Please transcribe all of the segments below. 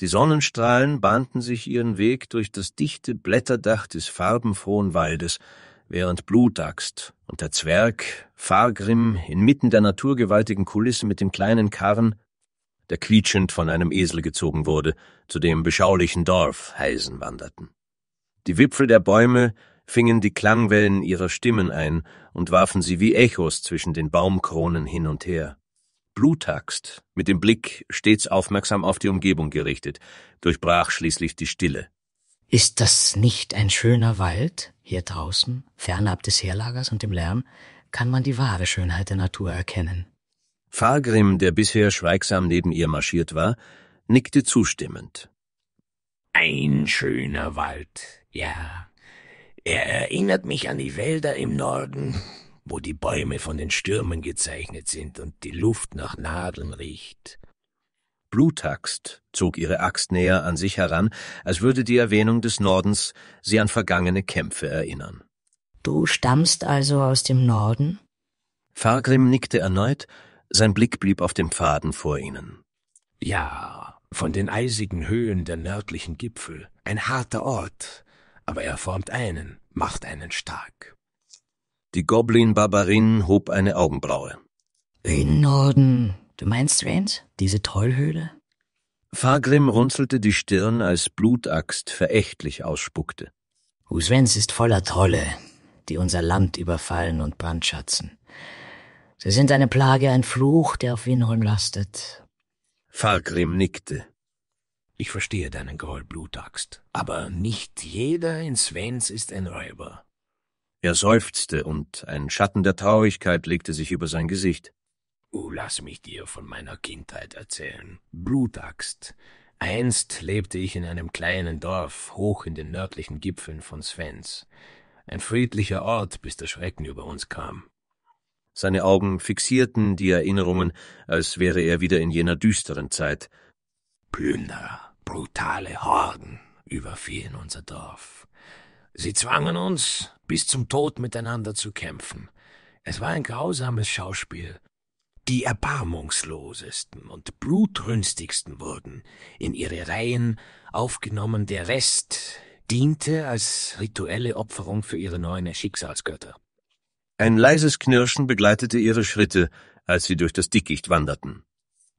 Die Sonnenstrahlen bahnten sich ihren Weg durch das dichte Blätterdach des farbenfrohen Waldes, während Blutaxt und der Zwerg, Fargrim, inmitten der naturgewaltigen Kulisse mit dem kleinen Karren, der quietschend von einem Esel gezogen wurde, zu dem beschaulichen Dorf Heisen wanderten. Die Wipfel der Bäume fingen die Klangwellen ihrer Stimmen ein und warfen sie wie Echos zwischen den Baumkronen hin und her. Blutaxt, mit dem Blick stets aufmerksam auf die Umgebung gerichtet, durchbrach schließlich die Stille. Ist das nicht ein schöner Wald? Hier draußen, fernab des Heerlagers und dem Lärm, kann man die wahre Schönheit der Natur erkennen. Fargrim, der bisher schweigsam neben ihr marschiert war, nickte zustimmend. Ein schöner Wald, ja. Er erinnert mich an die Wälder im Norden, wo die Bäume von den Stürmen gezeichnet sind und die Luft nach Nadeln riecht. Blutaxt zog ihre Axt näher an sich heran, als würde die Erwähnung des Nordens sie an vergangene Kämpfe erinnern. Du stammst also aus dem Norden? Fargrim nickte erneut, sein Blick blieb auf dem Pfaden vor ihnen. Ja, von den eisigen Höhen der nördlichen Gipfel, ein harter Ort, aber er formt einen, macht einen stark. Die Goblin Barbarin hob eine Augenbraue. In Norden. Du meinst, Rand? Diese Tollhöhle? Fagrim runzelte die Stirn, als Blutaxt verächtlich ausspuckte. Uswens ist voller Trolle, die unser Land überfallen und brandschatzen. Sie sind eine Plage, ein Fluch, der auf Winholm lastet. Fargrim nickte. Ich verstehe deinen Groll, Blutaxt. Aber nicht jeder in Svens ist ein Räuber. Er seufzte, und ein Schatten der Traurigkeit legte sich über sein Gesicht. Oh, lass mich dir von meiner Kindheit erzählen. Blutaxt. Einst lebte ich in einem kleinen Dorf, hoch in den nördlichen Gipfeln von Svens. Ein friedlicher Ort, bis der Schrecken über uns kam. Seine Augen fixierten die Erinnerungen, als wäre er wieder in jener düsteren Zeit. Plünderer, Brutale Horden überfielen unser Dorf. Sie zwangen uns, bis zum Tod miteinander zu kämpfen. Es war ein grausames Schauspiel. Die erbarmungslosesten und blutrünstigsten wurden in ihre Reihen aufgenommen, der Rest diente als rituelle Opferung für ihre neuen Schicksalsgötter. Ein leises Knirschen begleitete ihre Schritte, als sie durch das Dickicht wanderten.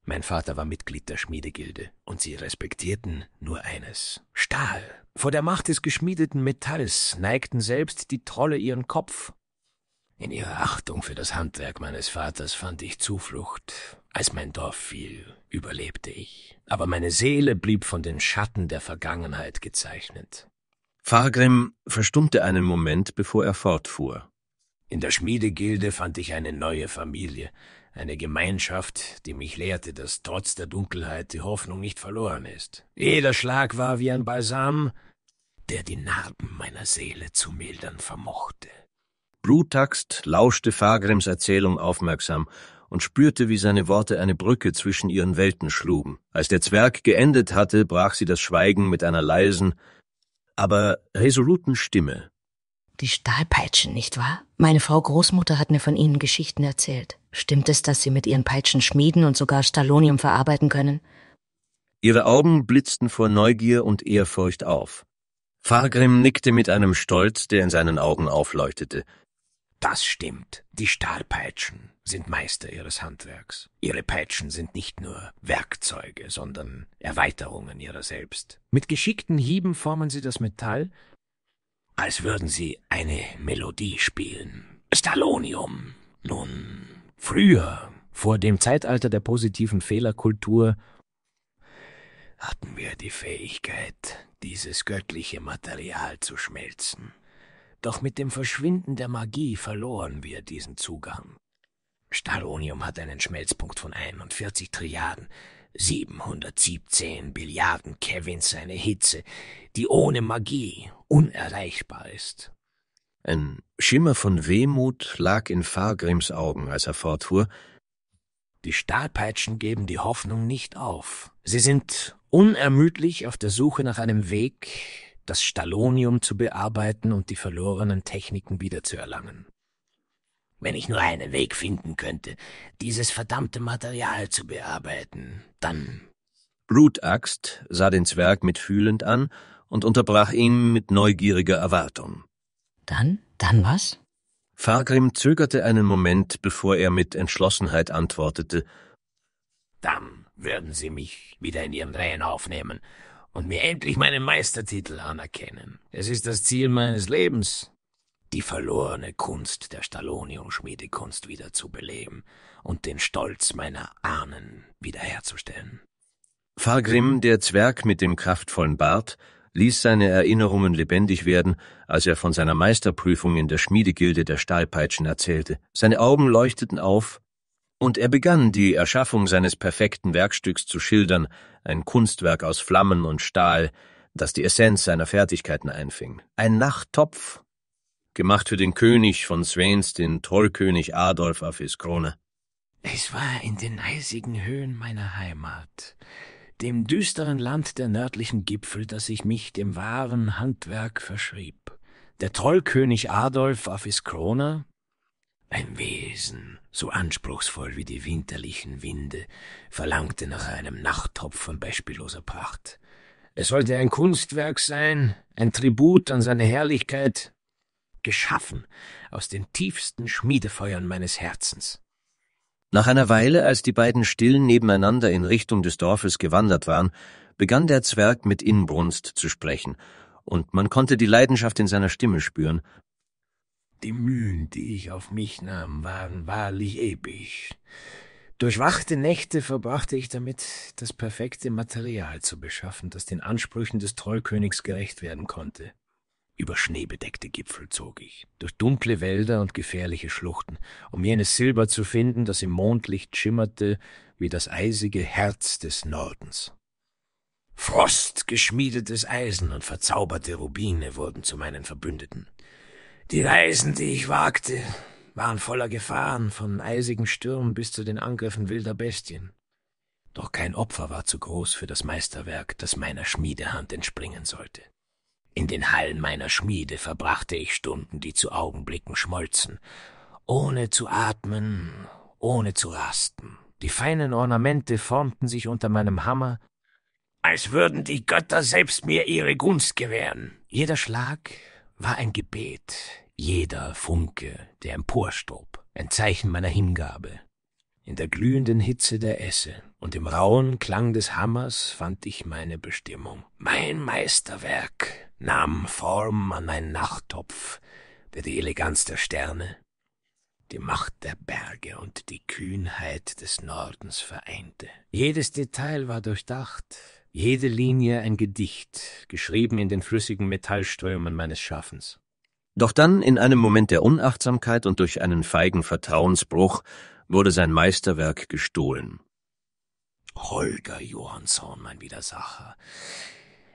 Mein Vater war Mitglied der Schmiedegilde, und sie respektierten nur eines Stahl. Vor der Macht des geschmiedeten Metalls neigten selbst die Trolle ihren Kopf. In ihrer Achtung für das Handwerk meines Vaters fand ich Zuflucht. Als mein Dorf fiel, überlebte ich, aber meine Seele blieb von den Schatten der Vergangenheit gezeichnet. Fargrim verstummte einen Moment, bevor er fortfuhr. In der Schmiedegilde fand ich eine neue Familie, eine Gemeinschaft, die mich lehrte, dass trotz der Dunkelheit die Hoffnung nicht verloren ist. Jeder Schlag war wie ein Balsam, der die Narben meiner Seele zu mildern vermochte. Brutaxt lauschte Fagrims Erzählung aufmerksam und spürte, wie seine Worte eine Brücke zwischen ihren Welten schlugen. Als der Zwerg geendet hatte, brach sie das Schweigen mit einer leisen, aber resoluten Stimme. Die Stahlpeitschen, nicht wahr? Meine Frau Großmutter hat mir von ihnen Geschichten erzählt. Stimmt es, dass sie mit ihren Peitschen schmieden und sogar Stalonium verarbeiten können? Ihre Augen blitzten vor Neugier und Ehrfurcht auf. Fargrim nickte mit einem Stolz, der in seinen Augen aufleuchtete. Das stimmt. Die Stahlpeitschen sind Meister ihres Handwerks. Ihre Peitschen sind nicht nur Werkzeuge, sondern Erweiterungen ihrer selbst. Mit geschickten Hieben formen sie das Metall als würden sie eine Melodie spielen. Stalonium. Nun, früher, vor dem Zeitalter der positiven Fehlerkultur, hatten wir die Fähigkeit, dieses göttliche Material zu schmelzen. Doch mit dem Verschwinden der Magie verloren wir diesen Zugang. Stalonium hat einen Schmelzpunkt von 41 Trilliarden, 717 Billiarden Kevins seine Hitze, die ohne Magie unerreichbar ist. Ein Schimmer von Wehmut lag in Fargrims Augen, als er fortfuhr. Die Stahlpeitschen geben die Hoffnung nicht auf. Sie sind unermüdlich auf der Suche nach einem Weg, das Stallonium zu bearbeiten und die verlorenen Techniken wiederzuerlangen. Wenn ich nur einen Weg finden könnte, dieses verdammte Material zu bearbeiten, dann. Brutaxt sah den Zwerg mitfühlend an und unterbrach ihn mit neugieriger Erwartung. Dann? Dann was? Fargrim zögerte einen Moment, bevor er mit Entschlossenheit antwortete. Dann würden Sie mich wieder in Ihren Reihen aufnehmen und mir endlich meinen Meistertitel anerkennen. Es ist das Ziel meines Lebens, die verlorene Kunst der Stallonium-Schmiedekunst wieder zu beleben und den Stolz meiner Ahnen wiederherzustellen. Fargrim, der Zwerg mit dem kraftvollen Bart, ließ seine Erinnerungen lebendig werden, als er von seiner Meisterprüfung in der Schmiedegilde der Stahlpeitschen erzählte. Seine Augen leuchteten auf, und er begann, die Erschaffung seines perfekten Werkstücks zu schildern, ein Kunstwerk aus Flammen und Stahl, das die Essenz seiner Fertigkeiten einfing. Ein Nachttopf gemacht für den König von Svens, den Trollkönig Adolf auf Iskrone. Es war in den eisigen Höhen meiner Heimat, dem düsteren Land der nördlichen Gipfel, dass ich mich dem wahren Handwerk verschrieb. Der Trollkönig Adolf auf Iskrona, ein Wesen, so anspruchsvoll wie die winterlichen Winde, verlangte nach einem Nachttopf von beispielloser Pracht. Es sollte ein Kunstwerk sein, ein Tribut an seine Herrlichkeit, geschaffen aus den tiefsten Schmiedefeuern meines Herzens. Nach einer Weile, als die beiden still nebeneinander in Richtung des Dorfes gewandert waren, begann der Zwerg mit Inbrunst zu sprechen, und man konnte die Leidenschaft in seiner Stimme spüren. Die Mühen, die ich auf mich nahm, waren wahrlich ewig. Durchwachte Nächte verbrachte ich damit, das perfekte Material zu beschaffen, das den Ansprüchen des Trollkönigs gerecht werden konnte. Über schneebedeckte Gipfel zog ich, durch dunkle Wälder und gefährliche Schluchten, um jenes Silber zu finden, das im Mondlicht schimmerte wie das eisige Herz des Nordens. Frostgeschmiedetes Eisen und verzauberte Rubine wurden zu meinen Verbündeten. Die Reisen, die ich wagte, waren voller Gefahren, von eisigen Stürmen bis zu den Angriffen wilder Bestien. Doch kein Opfer war zu groß für das Meisterwerk, das meiner Schmiedehand entspringen sollte. In den Hallen meiner Schmiede verbrachte ich Stunden, die zu Augenblicken schmolzen, ohne zu atmen, ohne zu rasten. Die feinen Ornamente formten sich unter meinem Hammer, als würden die Götter selbst mir ihre Gunst gewähren. Jeder Schlag war ein Gebet, jeder Funke, der emporstob, ein Zeichen meiner Hingabe. In der glühenden Hitze der Esse und im rauen Klang des Hammers fand ich meine Bestimmung. Mein Meisterwerk nahm Form an einen Nachttopf, der die Eleganz der Sterne, die Macht der Berge und die Kühnheit des Nordens vereinte. Jedes Detail war durchdacht, jede Linie ein Gedicht, geschrieben in den flüssigen Metallströmen meines Schaffens. Doch dann, in einem Moment der Unachtsamkeit und durch einen feigen Vertrauensbruch, wurde sein Meisterwerk gestohlen. Holger Johansson, mein Widersacher.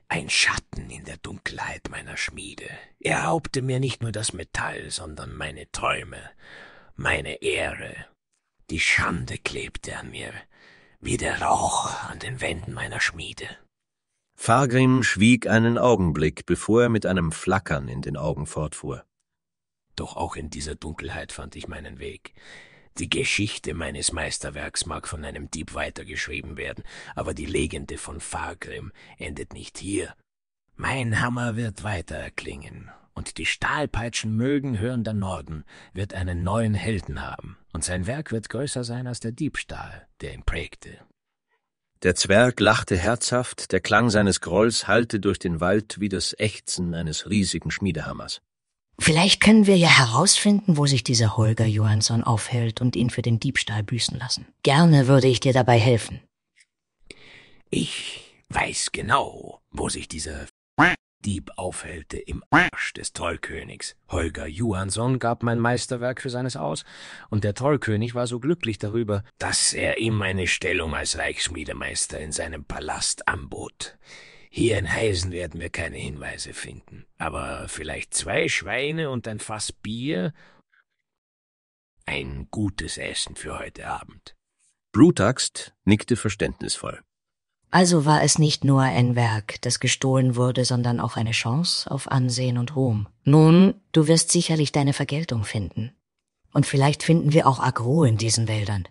Ein Schatten in der Dunkelheit meiner Schmiede. Er raubte mir nicht nur das Metall, sondern meine Träume, meine Ehre. Die Schande klebte an mir, wie der Rauch an den Wänden meiner Schmiede. Fargrim schwieg einen Augenblick, bevor er mit einem Flackern in den Augen fortfuhr. Doch auch in dieser Dunkelheit fand ich meinen Weg. Die Geschichte meines Meisterwerks mag von einem Dieb weitergeschrieben werden, aber die Legende von Fargrim endet nicht hier. Mein Hammer wird weiter erklingen, und die Stahlpeitschen mögen hören, der Norden wird einen neuen Helden haben, und sein Werk wird größer sein als der Diebstahl, der ihn prägte. Der Zwerg lachte herzhaft, der Klang seines Grolls hallte durch den Wald wie das Ächzen eines riesigen Schmiedehammers. Vielleicht können wir ja herausfinden, wo sich dieser Holger Johansson aufhält und ihn für den Diebstahl büßen lassen. Gerne würde ich dir dabei helfen. Ich weiß genau, wo sich dieser Dieb aufhält, im Arsch des Trollkönigs. Holger Johansson gab mein Meisterwerk für seines aus, und der Trollkönig war so glücklich darüber, dass er ihm eine Stellung als Reichsschmiedemeister in seinem Palast anbot. Hier in Heisen werden wir keine Hinweise finden. Aber vielleicht zwei Schweine und ein Fass Bier. Ein gutes Essen für heute Abend. Brutaxt nickte verständnisvoll. Also war es nicht nur ein Werk, das gestohlen wurde, sondern auch eine Chance auf Ansehen und Ruhm. Nun, du wirst sicherlich deine Vergeltung finden. Und vielleicht finden wir auch Agro in diesen Wäldern.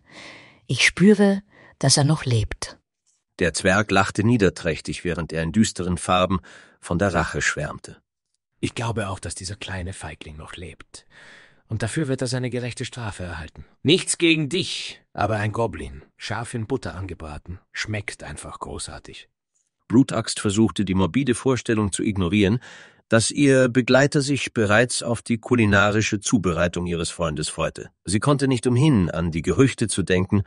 Ich spüre, dass er noch lebt. Der Zwerg lachte niederträchtig, während er in düsteren Farben von der Rache schwärmte. Ich glaube auch, dass dieser kleine Feigling noch lebt. Und dafür wird er seine gerechte Strafe erhalten. Nichts gegen dich, aber ein Goblin, scharf in Butter angebraten, schmeckt einfach großartig. Blutaxt versuchte die morbide Vorstellung zu ignorieren, dass ihr Begleiter sich bereits auf die kulinarische Zubereitung ihres Freundes freute. Sie konnte nicht umhin, an die Gerüchte zu denken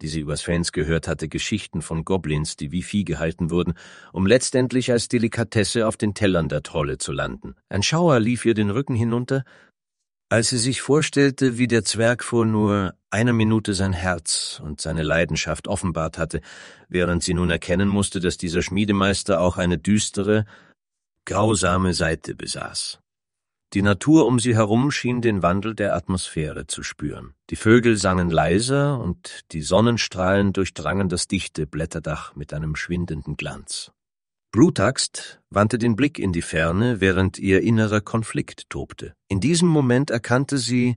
die sie übers Fans gehört hatte, Geschichten von Goblins, die wie Vieh gehalten wurden, um letztendlich als Delikatesse auf den Tellern der Trolle zu landen. Ein Schauer lief ihr den Rücken hinunter, als sie sich vorstellte, wie der Zwerg vor nur einer Minute sein Herz und seine Leidenschaft offenbart hatte, während sie nun erkennen musste, dass dieser Schmiedemeister auch eine düstere, grausame Seite besaß. Die Natur um sie herum schien den Wandel der Atmosphäre zu spüren. Die Vögel sangen leiser und die Sonnenstrahlen durchdrangen das dichte Blätterdach mit einem schwindenden Glanz. Brutaxt wandte den Blick in die Ferne, während ihr innerer Konflikt tobte. In diesem Moment erkannte sie,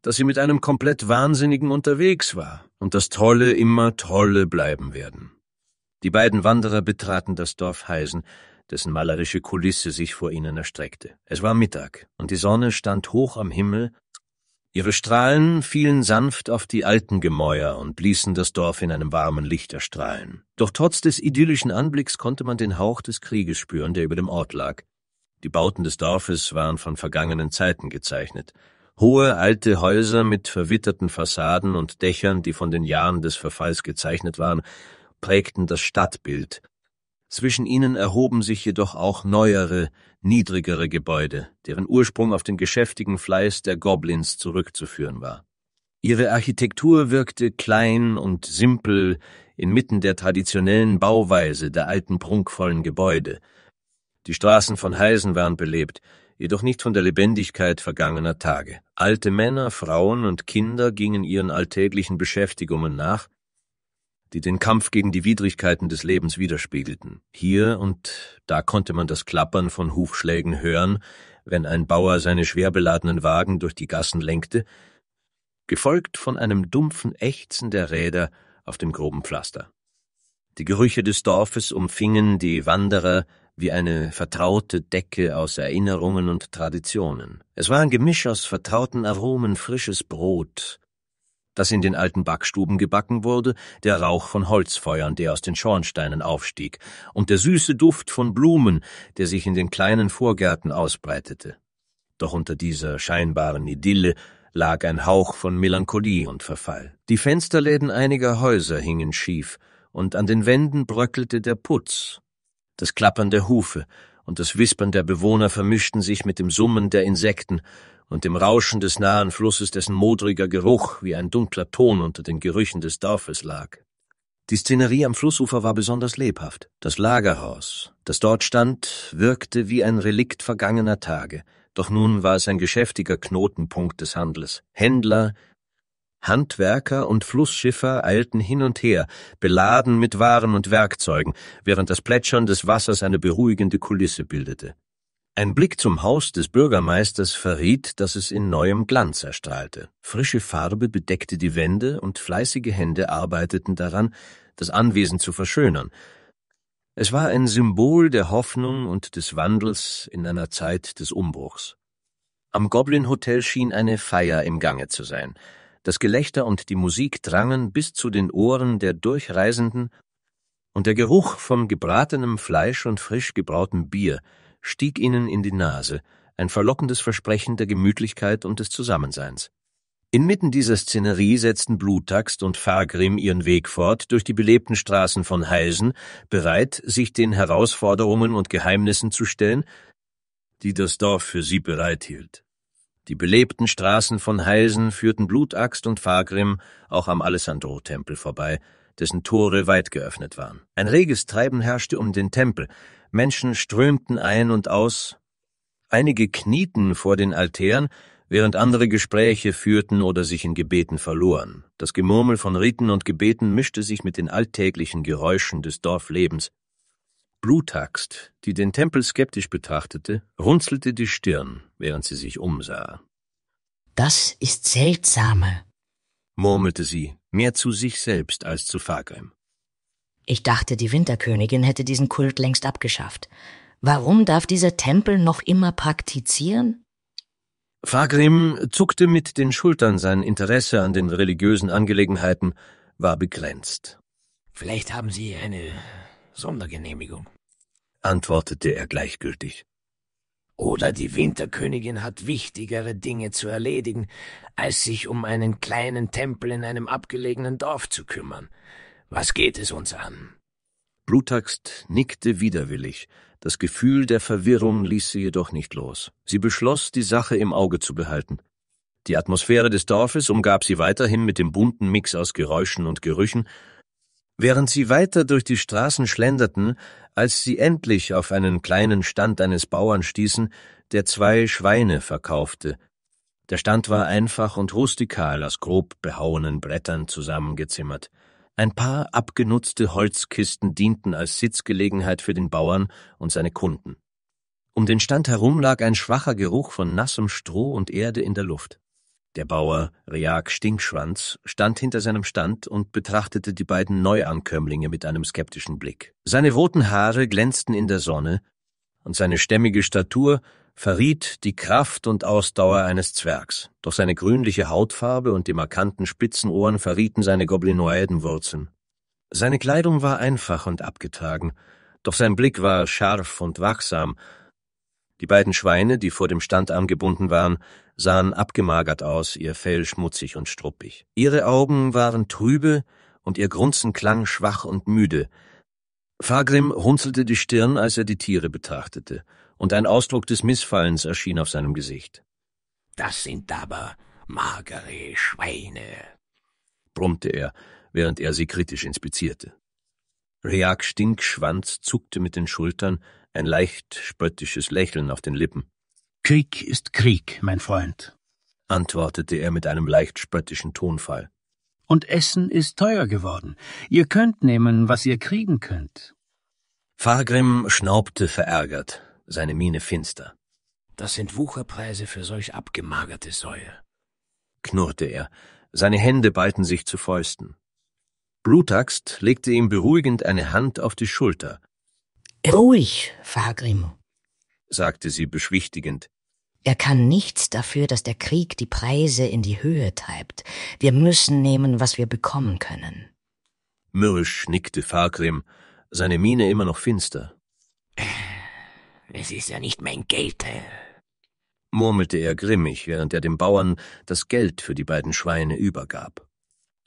dass sie mit einem komplett Wahnsinnigen unterwegs war und das Tolle immer Tolle bleiben werden. Die beiden Wanderer betraten das Dorf Heisen, dessen malerische Kulisse sich vor ihnen erstreckte. Es war Mittag, und die Sonne stand hoch am Himmel, ihre Strahlen fielen sanft auf die alten Gemäuer und ließen das Dorf in einem warmen Licht erstrahlen. Doch trotz des idyllischen Anblicks konnte man den Hauch des Krieges spüren, der über dem Ort lag. Die Bauten des Dorfes waren von vergangenen Zeiten gezeichnet, Hohe alte Häuser mit verwitterten Fassaden und Dächern, die von den Jahren des Verfalls gezeichnet waren, prägten das Stadtbild, zwischen ihnen erhoben sich jedoch auch neuere, niedrigere Gebäude, deren Ursprung auf den geschäftigen Fleiß der Goblins zurückzuführen war. Ihre Architektur wirkte klein und simpel inmitten der traditionellen Bauweise der alten prunkvollen Gebäude. Die Straßen von Heisen waren belebt, jedoch nicht von der Lebendigkeit vergangener Tage. Alte Männer, Frauen und Kinder gingen ihren alltäglichen Beschäftigungen nach, die den Kampf gegen die Widrigkeiten des Lebens widerspiegelten. Hier und da konnte man das Klappern von Hufschlägen hören, wenn ein Bauer seine schwer beladenen Wagen durch die Gassen lenkte, gefolgt von einem dumpfen Ächzen der Räder auf dem groben Pflaster. Die Gerüche des Dorfes umfingen die Wanderer wie eine vertraute Decke aus Erinnerungen und Traditionen. Es war ein Gemisch aus vertrauten Aromen, frisches Brot, das in den alten Backstuben gebacken wurde, der Rauch von Holzfeuern, der aus den Schornsteinen aufstieg, und der süße Duft von Blumen, der sich in den kleinen Vorgärten ausbreitete. Doch unter dieser scheinbaren Idylle lag ein Hauch von Melancholie und Verfall. Die Fensterläden einiger Häuser hingen schief, und an den Wänden bröckelte der Putz. Das Klappern der Hufe und das Wispern der Bewohner vermischten sich mit dem Summen der Insekten, und dem Rauschen des nahen Flusses, dessen modriger Geruch wie ein dunkler Ton unter den Gerüchen des Dorfes lag. Die Szenerie am Flussufer war besonders lebhaft. Das Lagerhaus, das dort stand, wirkte wie ein Relikt vergangener Tage, doch nun war es ein geschäftiger Knotenpunkt des Handels. Händler, Handwerker und Flussschiffer eilten hin und her, beladen mit Waren und Werkzeugen, während das Plätschern des Wassers eine beruhigende Kulisse bildete. Ein Blick zum Haus des Bürgermeisters verriet, dass es in neuem Glanz erstrahlte. Frische Farbe bedeckte die Wände und fleißige Hände arbeiteten daran, das Anwesen zu verschönern. Es war ein Symbol der Hoffnung und des Wandels in einer Zeit des Umbruchs. Am Goblin Hotel schien eine Feier im Gange zu sein. Das Gelächter und die Musik drangen bis zu den Ohren der Durchreisenden und der Geruch von gebratenem Fleisch und frisch gebrautem Bier – stieg ihnen in die Nase, ein verlockendes Versprechen der Gemütlichkeit und des Zusammenseins. Inmitten dieser Szenerie setzten Blutaxt und Fargrim ihren Weg fort durch die belebten Straßen von Heisen, bereit, sich den Herausforderungen und Geheimnissen zu stellen, die das Dorf für sie bereithielt. Die belebten Straßen von Heisen führten Blutaxt und Fargrim auch am Alessandro-Tempel vorbei, dessen Tore weit geöffnet waren. Ein reges Treiben herrschte um den Tempel, Menschen strömten ein und aus, einige knieten vor den Altären, während andere Gespräche führten oder sich in Gebeten verloren. Das Gemurmel von Riten und Gebeten mischte sich mit den alltäglichen Geräuschen des Dorflebens. Blutaxt, die den Tempel skeptisch betrachtete, runzelte die Stirn, während sie sich umsah. Das ist seltsame, murmelte sie, mehr zu sich selbst als zu Fargrim. Ich dachte, die Winterkönigin hätte diesen Kult längst abgeschafft. Warum darf dieser Tempel noch immer praktizieren? Fagrim zuckte mit den Schultern, sein Interesse an den religiösen Angelegenheiten war begrenzt. Vielleicht haben Sie eine Sondergenehmigung, antwortete er gleichgültig. Oder die Winterkönigin hat wichtigere Dinge zu erledigen, als sich um einen kleinen Tempel in einem abgelegenen Dorf zu kümmern. Was geht es uns an? Brutaxt nickte widerwillig. Das Gefühl der Verwirrung ließ sie jedoch nicht los. Sie beschloss, die Sache im Auge zu behalten. Die Atmosphäre des Dorfes umgab sie weiterhin mit dem bunten Mix aus Geräuschen und Gerüchen. Während sie weiter durch die Straßen schlenderten, als sie endlich auf einen kleinen Stand eines Bauern stießen, der zwei Schweine verkaufte. Der Stand war einfach und rustikal aus grob behauenen Brettern zusammengezimmert. Ein paar abgenutzte Holzkisten dienten als Sitzgelegenheit für den Bauern und seine Kunden. Um den Stand herum lag ein schwacher Geruch von nassem Stroh und Erde in der Luft. Der Bauer Reag Stinkschwanz stand hinter seinem Stand und betrachtete die beiden Neuankömmlinge mit einem skeptischen Blick. Seine roten Haare glänzten in der Sonne, und seine stämmige Statur verriet die Kraft und Ausdauer eines Zwergs, doch seine grünliche Hautfarbe und die markanten Spitzenohren verrieten seine Goblinoidenwurzeln. Seine Kleidung war einfach und abgetragen, doch sein Blick war scharf und wachsam. Die beiden Schweine, die vor dem Standarm gebunden waren, sahen abgemagert aus, ihr Fell schmutzig und struppig. Ihre Augen waren trübe und ihr Grunzen klang schwach und müde. Fagrim runzelte die Stirn, als er die Tiere betrachtete und ein Ausdruck des Missfallens erschien auf seinem Gesicht. Das sind aber magere Schweine, brummte er, während er sie kritisch inspizierte. Reak Stinkschwanz zuckte mit den Schultern, ein leicht spöttisches Lächeln auf den Lippen. Krieg ist Krieg, mein Freund, antwortete er mit einem leicht spöttischen Tonfall. Und Essen ist teuer geworden. Ihr könnt nehmen, was ihr kriegen könnt. Fargrim schnaubte verärgert, seine Miene finster. Das sind Wucherpreise für solch abgemagerte Säue, knurrte er, seine Hände ballten sich zu Fäusten. Blutaxt legte ihm beruhigend eine Hand auf die Schulter. Ruhig, Fagrim, sagte sie beschwichtigend. Er kann nichts dafür, dass der Krieg die Preise in die Höhe treibt. Wir müssen nehmen, was wir bekommen können. Mürrisch nickte Fagrim, seine Miene immer noch finster. Äh, es ist ja nicht mein Geld, Herr. murmelte er grimmig, während er dem Bauern das Geld für die beiden Schweine übergab.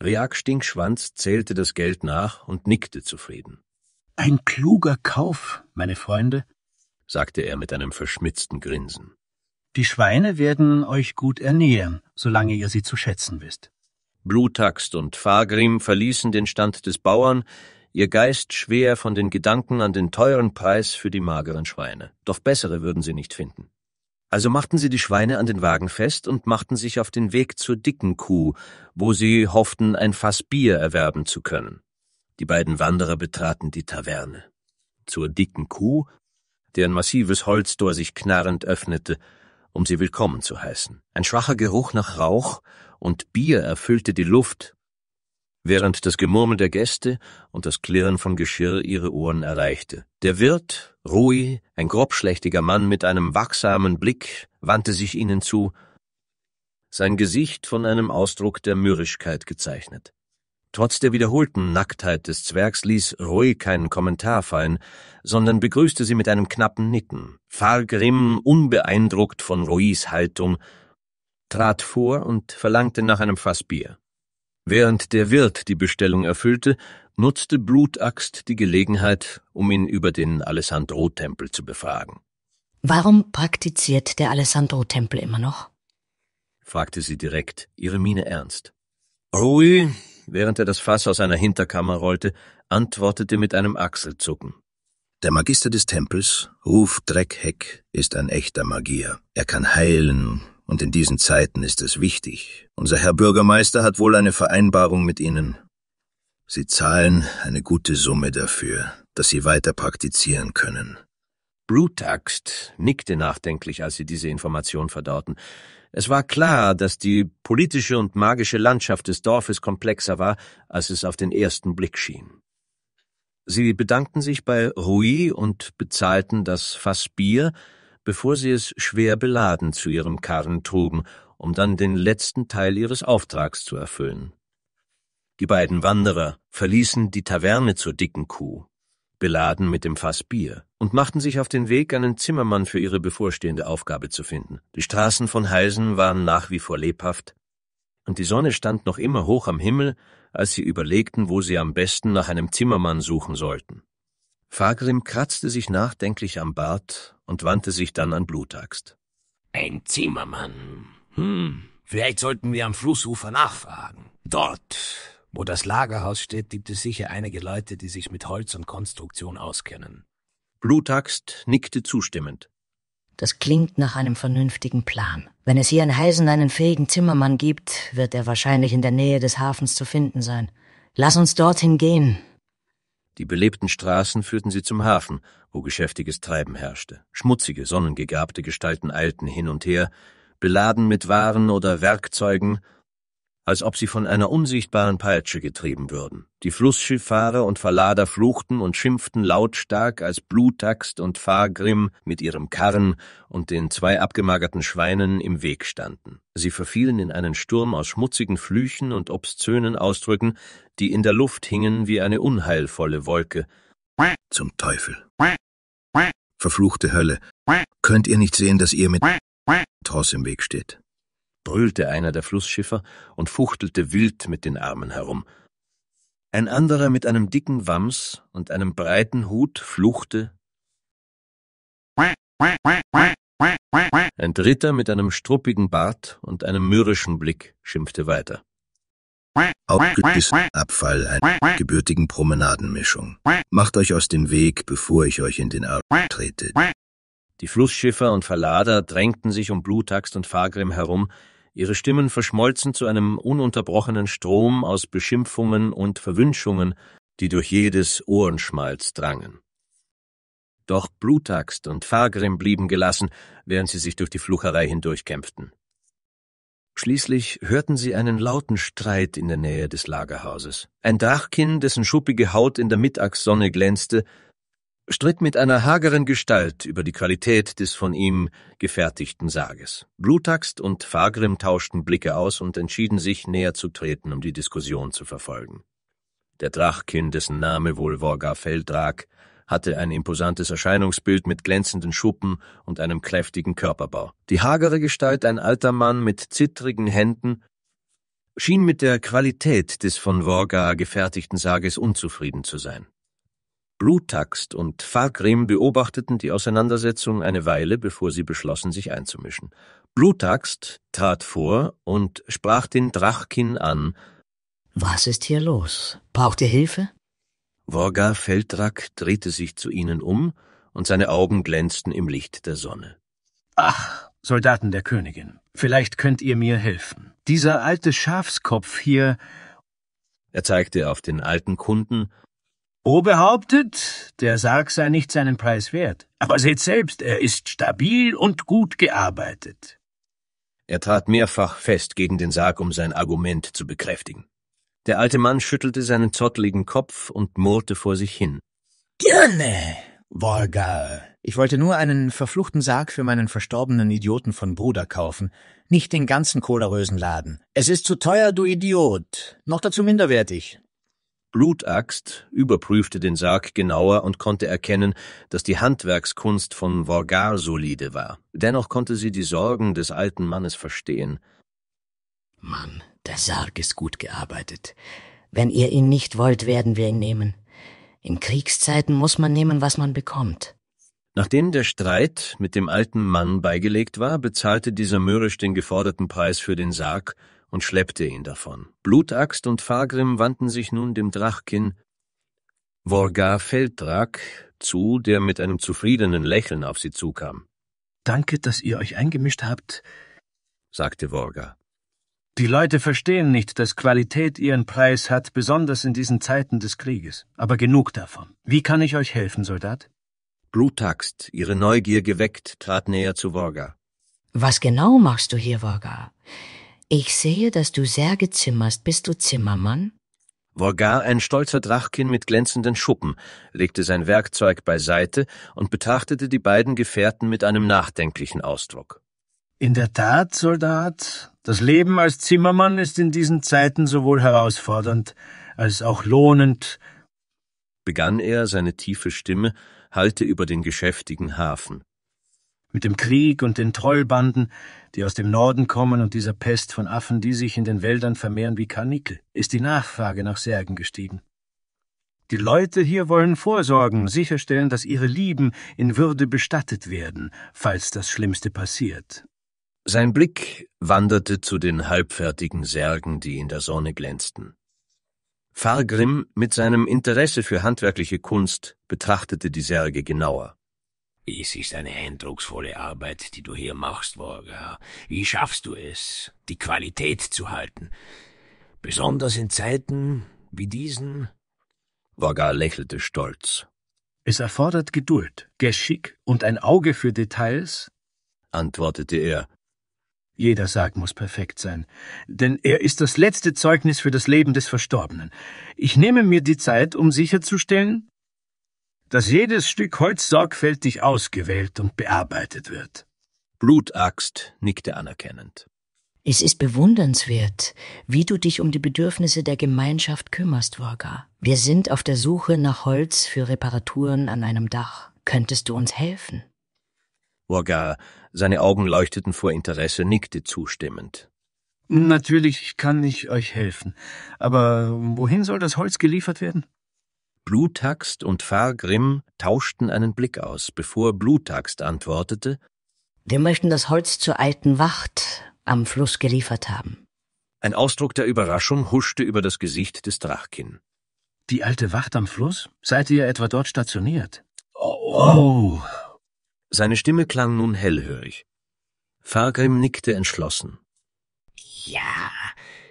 Riak Stinkschwanz zählte das Geld nach und nickte zufrieden. Ein kluger Kauf, meine Freunde, sagte er mit einem verschmitzten Grinsen. Die Schweine werden euch gut ernähren, solange ihr sie zu schätzen wisst. Blutaxt und Fagrim verließen den Stand des Bauern, ihr Geist schwer von den Gedanken an den teuren Preis für die mageren Schweine. Doch bessere würden sie nicht finden. Also machten sie die Schweine an den Wagen fest und machten sich auf den Weg zur dicken Kuh, wo sie hofften, ein Fass Bier erwerben zu können. Die beiden Wanderer betraten die Taverne. Zur dicken Kuh, deren massives Holztor sich knarrend öffnete, um sie willkommen zu heißen. Ein schwacher Geruch nach Rauch und Bier erfüllte die Luft, während das Gemurmel der Gäste und das Klirren von Geschirr ihre Ohren erreichte. Der Wirt, ruhig, ein grobschlächtiger Mann mit einem wachsamen Blick, wandte sich ihnen zu, sein Gesicht von einem Ausdruck der Mürrischkeit gezeichnet. Trotz der wiederholten Nacktheit des Zwergs ließ Rui keinen Kommentar fallen, sondern begrüßte sie mit einem knappen Nicken. Fargrim, unbeeindruckt von Ruis Haltung, trat vor und verlangte nach einem Fass Bier. Während der Wirt die Bestellung erfüllte, nutzte Blutaxt die Gelegenheit, um ihn über den Alessandro-Tempel zu befragen. Warum praktiziert der Alessandro-Tempel immer noch? fragte sie direkt, ihre Miene ernst. Rui, während er das Fass aus einer Hinterkammer rollte, antwortete mit einem Achselzucken. Der Magister des Tempels, Ruf Dreckheck, ist ein echter Magier. Er kann heilen, und in diesen Zeiten ist es wichtig. Unser Herr Bürgermeister hat wohl eine Vereinbarung mit Ihnen. Sie zahlen eine gute Summe dafür, dass Sie weiter praktizieren können. Brutaxt nickte nachdenklich, als sie diese Information verdauten. Es war klar, dass die politische und magische Landschaft des Dorfes komplexer war, als es auf den ersten Blick schien. Sie bedankten sich bei Rui und bezahlten das Fass Bier, bevor sie es schwer beladen zu ihrem Karren trugen, um dann den letzten Teil ihres Auftrags zu erfüllen. Die beiden Wanderer verließen die Taverne zur dicken Kuh, beladen mit dem Fass Bier, und machten sich auf den Weg, einen Zimmermann für ihre bevorstehende Aufgabe zu finden. Die Straßen von Heisen waren nach wie vor lebhaft, und die Sonne stand noch immer hoch am Himmel, als sie überlegten, wo sie am besten nach einem Zimmermann suchen sollten. Fagrim kratzte sich nachdenklich am Bart und wandte sich dann an Blutaxt. Ein Zimmermann. Hm, vielleicht sollten wir am Flussufer nachfragen. Dort, wo das Lagerhaus steht, gibt es sicher einige Leute, die sich mit Holz und Konstruktion auskennen. Blutaxt nickte zustimmend. Das klingt nach einem vernünftigen Plan. Wenn es hier in Heisen einen fähigen Zimmermann gibt, wird er wahrscheinlich in der Nähe des Hafens zu finden sein. Lass uns dorthin gehen, die belebten Straßen führten sie zum Hafen, wo geschäftiges Treiben herrschte. Schmutzige, sonnengegabte Gestalten eilten hin und her, beladen mit Waren oder Werkzeugen als ob sie von einer unsichtbaren Peitsche getrieben würden. Die Flussschifffahrer und Verlader fluchten und schimpften lautstark, als Blutaxt und Fahrgrimm mit ihrem Karren und den zwei abgemagerten Schweinen im Weg standen. Sie verfielen in einen Sturm aus schmutzigen Flüchen und obszönen Ausdrücken, die in der Luft hingen wie eine unheilvolle Wolke. Zum Teufel. Verfluchte Hölle. Könnt ihr nicht sehen, dass ihr mit Toss im Weg steht? brüllte einer der Flussschiffer und fuchtelte wild mit den Armen herum. Ein anderer mit einem dicken Wams und einem breiten Hut fluchte. Ein dritter mit einem struppigen Bart und einem mürrischen Blick schimpfte weiter. Auch Abfall einer gebürtigen Promenadenmischung. Macht euch aus dem Weg, bevor ich euch in den Arm trete. Die Flussschiffer und Verlader drängten sich um Blutaxt und Fagrim herum, ihre Stimmen verschmolzen zu einem ununterbrochenen Strom aus Beschimpfungen und Verwünschungen, die durch jedes Ohrenschmalz drangen. Doch Blutaxt und Fagrim blieben gelassen, während sie sich durch die Flucherei hindurchkämpften. Schließlich hörten sie einen lauten Streit in der Nähe des Lagerhauses. Ein Drachkinn, dessen schuppige Haut in der Mittagssonne glänzte, stritt mit einer hageren Gestalt über die Qualität des von ihm gefertigten Sarges. Blutaxt und Fargrim tauschten Blicke aus und entschieden sich, näher zu treten, um die Diskussion zu verfolgen. Der Drachkin, dessen Name wohl Vorgar Feldrak, hatte ein imposantes Erscheinungsbild mit glänzenden Schuppen und einem kräftigen Körperbau. Die hagere Gestalt, ein alter Mann mit zittrigen Händen, schien mit der Qualität des von Vorgar gefertigten Sarges unzufrieden zu sein. Blutaxt und Fargrim beobachteten die Auseinandersetzung eine Weile, bevor sie beschlossen, sich einzumischen. Blutaxt trat vor und sprach den Drachkin an. Was ist hier los? Braucht ihr Hilfe? Worga Feldrak drehte sich zu ihnen um, und seine Augen glänzten im Licht der Sonne. Ach, Soldaten der Königin, vielleicht könnt ihr mir helfen. Dieser alte Schafskopf hier. Er zeigte auf den alten Kunden, O behauptet, der Sarg sei nicht seinen Preis wert. Aber seht selbst, er ist stabil und gut gearbeitet. Er trat mehrfach fest gegen den Sarg, um sein Argument zu bekräftigen. Der alte Mann schüttelte seinen zotteligen Kopf und murrte vor sich hin. Gerne, Volga. Ich wollte nur einen verfluchten Sarg für meinen verstorbenen Idioten von Bruder kaufen, nicht den ganzen cholerösen Laden. Es ist zu teuer, du Idiot. Noch dazu minderwertig. Blutaxt überprüfte den Sarg genauer und konnte erkennen, dass die Handwerkskunst von Vorgar solide war. Dennoch konnte sie die Sorgen des alten Mannes verstehen. Mann, der Sarg ist gut gearbeitet. Wenn ihr ihn nicht wollt, werden wir ihn nehmen. In Kriegszeiten muss man nehmen, was man bekommt. Nachdem der Streit mit dem alten Mann beigelegt war, bezahlte dieser mürrisch den geforderten Preis für den Sarg und schleppte ihn davon. Blutaxt und Fargrim wandten sich nun dem Drachkin Vorgar Feldrak zu, der mit einem zufriedenen Lächeln auf sie zukam. Danke, dass ihr euch eingemischt habt, sagte Vorgar. Die Leute verstehen nicht, dass Qualität ihren Preis hat, besonders in diesen Zeiten des Krieges. Aber genug davon. Wie kann ich euch helfen, Soldat? Blutaxt, ihre Neugier geweckt, trat näher zu Vorgar. Was genau machst du hier, Vorgar? Ich sehe, dass du sehr gezimmerst. Bist du Zimmermann? Vorgar, ein stolzer Drachkin mit glänzenden Schuppen, legte sein Werkzeug beiseite und betrachtete die beiden Gefährten mit einem nachdenklichen Ausdruck. In der Tat, Soldat, das Leben als Zimmermann ist in diesen Zeiten sowohl herausfordernd als auch lohnend, begann er, seine tiefe Stimme hallte über den geschäftigen Hafen. Mit dem Krieg und den Trollbanden, die aus dem Norden kommen und dieser Pest von Affen, die sich in den Wäldern vermehren wie Karnickel, ist die Nachfrage nach Särgen gestiegen. Die Leute hier wollen vorsorgen, sicherstellen, dass ihre Lieben in Würde bestattet werden, falls das Schlimmste passiert. Sein Blick wanderte zu den halbfertigen Särgen, die in der Sonne glänzten. Fargrim mit seinem Interesse für handwerkliche Kunst betrachtete die Särge genauer. Es ist eine eindrucksvolle Arbeit, die du hier machst, Worga. Wie schaffst du es, die Qualität zu halten? Besonders in Zeiten wie diesen? Worga lächelte stolz. Es erfordert Geduld, Geschick und ein Auge für Details, antwortete er. Jeder Sarg muss perfekt sein, denn er ist das letzte Zeugnis für das Leben des Verstorbenen. Ich nehme mir die Zeit, um sicherzustellen, dass jedes Stück Holz sorgfältig ausgewählt und bearbeitet wird. Blutaxt nickte anerkennend. Es ist bewundernswert, wie du dich um die Bedürfnisse der Gemeinschaft kümmerst, Worga. Wir sind auf der Suche nach Holz für Reparaturen an einem Dach. Könntest du uns helfen? Worga, seine Augen leuchteten vor Interesse, nickte zustimmend. Natürlich kann ich euch helfen. Aber wohin soll das Holz geliefert werden? Blutaxt und Fargrim tauschten einen Blick aus, bevor Blutaxt antwortete Wir möchten das Holz zur alten Wacht am Fluss geliefert haben. Ein Ausdruck der Überraschung huschte über das Gesicht des Drachkin. Die alte Wacht am Fluss? Seid ihr etwa dort stationiert? Oh. oh. Seine Stimme klang nun hellhörig. Fargrim nickte entschlossen. Ja,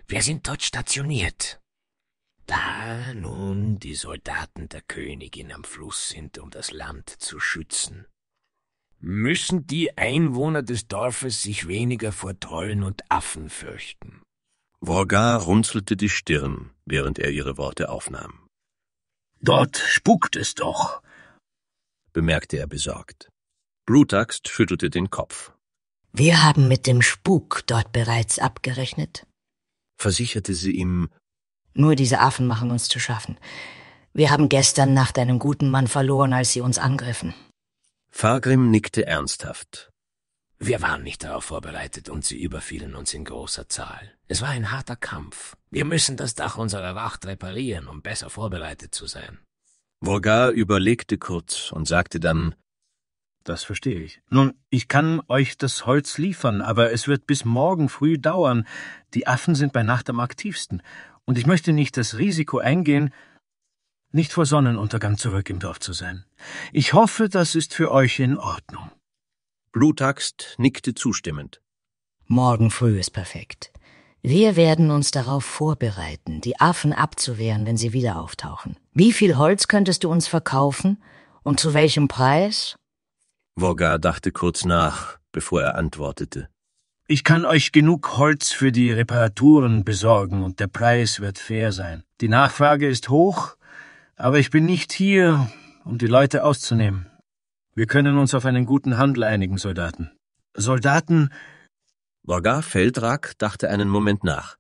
wir sind dort stationiert. Da nun die Soldaten der Königin am Fluss sind, um das Land zu schützen, müssen die Einwohner des Dorfes sich weniger vor Trollen und Affen fürchten. Vorgar runzelte die Stirn, während er ihre Worte aufnahm. Dort spukt es doch, bemerkte er besorgt. Blutaxt schüttelte den Kopf. Wir haben mit dem Spuk dort bereits abgerechnet, versicherte sie ihm nur diese Affen machen uns zu schaffen. Wir haben gestern Nacht einen guten Mann verloren, als sie uns angriffen. Fargrim nickte ernsthaft. Wir waren nicht darauf vorbereitet und sie überfielen uns in großer Zahl. Es war ein harter Kampf. Wir müssen das Dach unserer Wacht reparieren, um besser vorbereitet zu sein. Vorgar überlegte kurz und sagte dann, das verstehe ich. Nun, ich kann euch das Holz liefern, aber es wird bis morgen früh dauern. Die Affen sind bei Nacht am aktivsten, und ich möchte nicht das Risiko eingehen, nicht vor Sonnenuntergang zurück im Dorf zu sein. Ich hoffe, das ist für euch in Ordnung. Blutaxt nickte zustimmend. Morgen früh ist perfekt. Wir werden uns darauf vorbereiten, die Affen abzuwehren, wenn sie wieder auftauchen. Wie viel Holz könntest du uns verkaufen? Und zu welchem Preis? Wogar dachte kurz nach, bevor er antwortete. Ich kann euch genug Holz für die Reparaturen besorgen und der Preis wird fair sein. Die Nachfrage ist hoch, aber ich bin nicht hier, um die Leute auszunehmen. Wir können uns auf einen guten Handel einigen, Soldaten. Soldaten. Borgar Feldrak dachte einen Moment nach.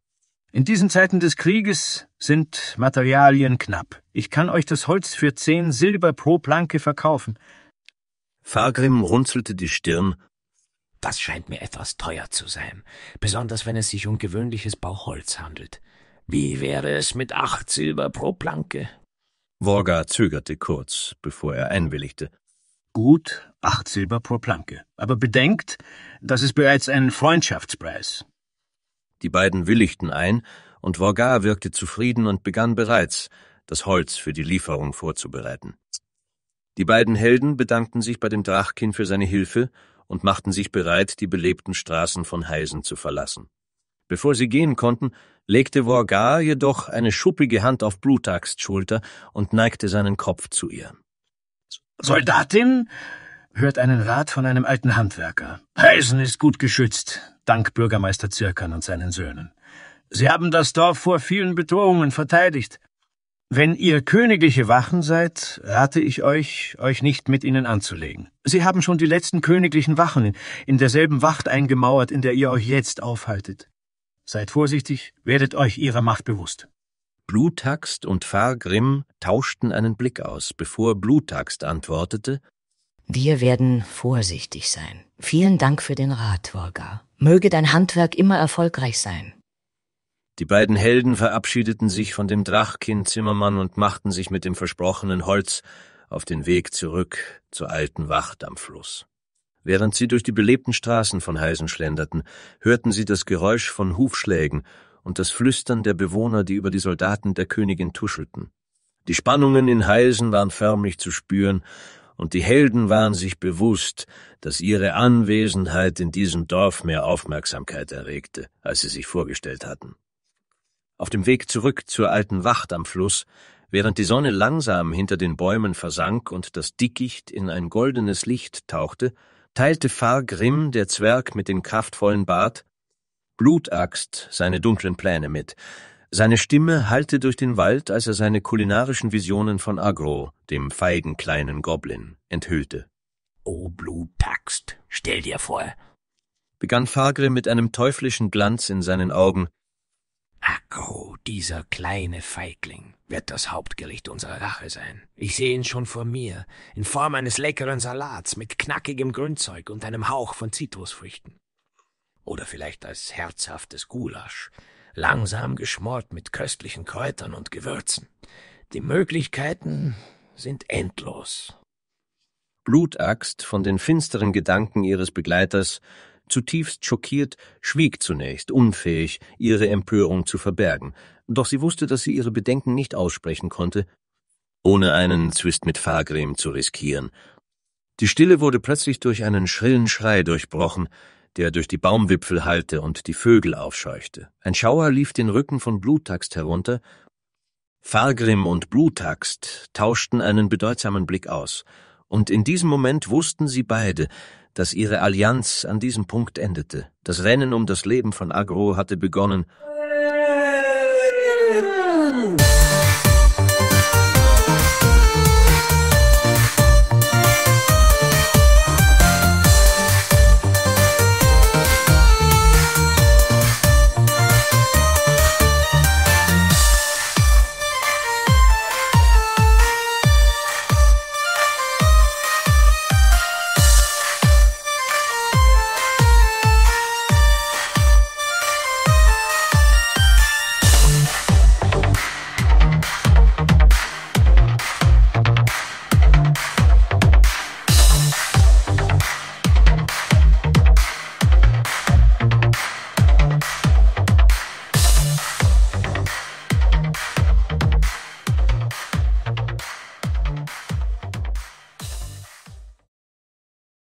In diesen Zeiten des Krieges sind Materialien knapp. Ich kann euch das Holz für zehn Silber pro Planke verkaufen. Fargrim runzelte die Stirn das scheint mir etwas teuer zu sein, besonders wenn es sich um gewöhnliches Bauholz handelt. Wie wäre es mit acht Silber pro Planke? Worga zögerte kurz, bevor er einwilligte. Gut, acht Silber pro Planke. Aber bedenkt, das ist bereits ein Freundschaftspreis. Die beiden willigten ein, und Worga wirkte zufrieden und begann bereits, das Holz für die Lieferung vorzubereiten. Die beiden Helden bedankten sich bei dem Drachkin für seine Hilfe und machten sich bereit, die belebten Straßen von Heisen zu verlassen. Bevor sie gehen konnten, legte Vorgar jedoch eine schuppige Hand auf Brutags Schulter und neigte seinen Kopf zu ihr. Soldatin hört einen Rat von einem alten Handwerker. Heisen ist gut geschützt, dank Bürgermeister Zirkan und seinen Söhnen. Sie haben das Dorf vor vielen Bedrohungen verteidigt. Wenn ihr königliche Wachen seid, rate ich euch, euch nicht mit ihnen anzulegen. Sie haben schon die letzten königlichen Wachen in derselben Wacht eingemauert, in der ihr euch jetzt aufhaltet. Seid vorsichtig, werdet euch ihrer Macht bewusst. Blutaxt und Fargrim tauschten einen Blick aus, bevor Blutaxt antwortete Wir werden vorsichtig sein. Vielen Dank für den Rat, Volga. Möge dein Handwerk immer erfolgreich sein. Die beiden Helden verabschiedeten sich von dem Drachkin-Zimmermann und machten sich mit dem versprochenen Holz auf den Weg zurück zur alten Wacht am Fluss. Während sie durch die belebten Straßen von Heisen schlenderten, hörten sie das Geräusch von Hufschlägen und das Flüstern der Bewohner, die über die Soldaten der Königin tuschelten. Die Spannungen in Heisen waren förmlich zu spüren, und die Helden waren sich bewusst, dass ihre Anwesenheit in diesem Dorf mehr Aufmerksamkeit erregte, als sie sich vorgestellt hatten auf dem Weg zurück zur alten Wacht am Fluss, während die Sonne langsam hinter den Bäumen versank und das Dickicht in ein goldenes Licht tauchte, teilte Fargrim, der Zwerg mit dem kraftvollen Bart, Blutaxt seine dunklen Pläne mit. Seine Stimme hallte durch den Wald, als er seine kulinarischen Visionen von Agro, dem feigen kleinen Goblin, enthüllte. O oh, Blutaxt, stell dir vor, begann Fargrim mit einem teuflischen Glanz in seinen Augen, Akko, dieser kleine Feigling, wird das Hauptgericht unserer Rache sein. Ich sehe ihn schon vor mir, in Form eines leckeren Salats mit knackigem Grünzeug und einem Hauch von Zitrusfrüchten. Oder vielleicht als herzhaftes Gulasch, langsam geschmort mit köstlichen Kräutern und Gewürzen. Die Möglichkeiten sind endlos. Blutaxt, von den finsteren Gedanken ihres Begleiters Zutiefst schockiert schwieg zunächst, unfähig, ihre Empörung zu verbergen, doch sie wusste, dass sie ihre Bedenken nicht aussprechen konnte, ohne einen Zwist mit Fahrgrim zu riskieren. Die Stille wurde plötzlich durch einen schrillen Schrei durchbrochen, der durch die Baumwipfel hallte und die Vögel aufscheuchte. Ein Schauer lief den Rücken von Blutaxt herunter. Fahrgrim und Blutaxt tauschten einen bedeutsamen Blick aus und in diesem Moment wussten sie beide, dass ihre Allianz an diesem Punkt endete. Das Rennen um das Leben von Agro hatte begonnen.